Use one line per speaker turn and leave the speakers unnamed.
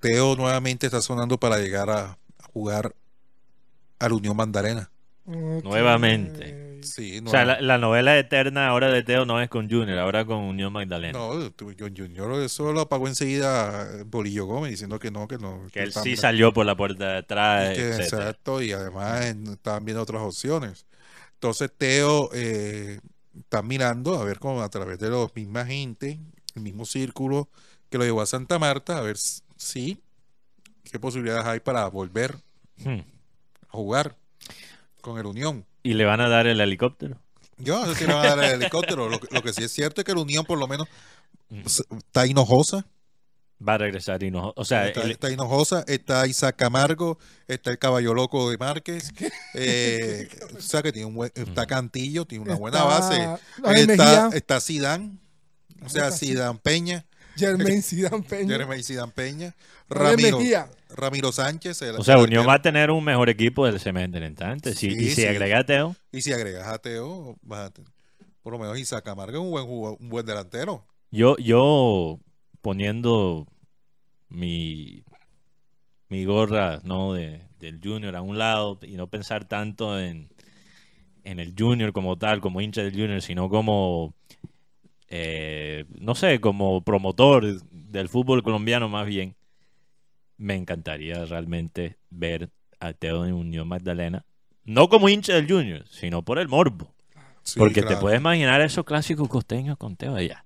Teo nuevamente está sonando para llegar a, a
jugar al Unión Magdalena. Nuevamente. o sea, la, novela eterna ahora de Teo no es con Junior, ahora con Unión Magdalena. No, Junior
eso lo apagó enseguida Bolillo Gómez diciendo que no, que no. Que, él sí salió
por la puerta de atrás. exacto,
y además estaban viendo otras opciones. Entonces Teo eh, está mirando a ver cómo a través de la misma gente, el mismo círculo que lo llevó a Santa Marta, a ver si sí, ¿qué posibilidades hay para volver hmm. a jugar con el Unión?
¿Y le van a dar el helicóptero?
Yo no sé si le van a dar el helicóptero. Lo, que sí es cierto es que el Unión, por lo menos,
hmm. está
hinojosa. Va a regresar Hinojosa. sea, está, Hinojosa, está Isaac Camargo, está el caballo loco de Márquez. Eh, o sea, que tiene un buen, está hmm. Cantillo, tiene una buena base. Está, está Sidán. O sea, Sidán Peña. Germain Sidán Peña. Germain Peña. Ramiro, Sánchez. o sea, Unión
va a tener un mejor equipo del semestre entrante. y si agregas a Teo.
Y si agregas a Teo, Por lo menos Isaac Camargo es un buen, jugador, un buen delantero.
Yo, yo poniendo mi, mi gorra ¿no? De, del Junior a un lado y no pensar tanto en, en el Junior como tal, como hincha del Junior, sino como eh, no sé, como promotor del fútbol colombiano más bien, me encantaría realmente ver a Teo en Unión Magdalena, no como hincha del Junior, sino por el morbo. Porque te puedes imaginar esos clásicos costeños con Teo allá.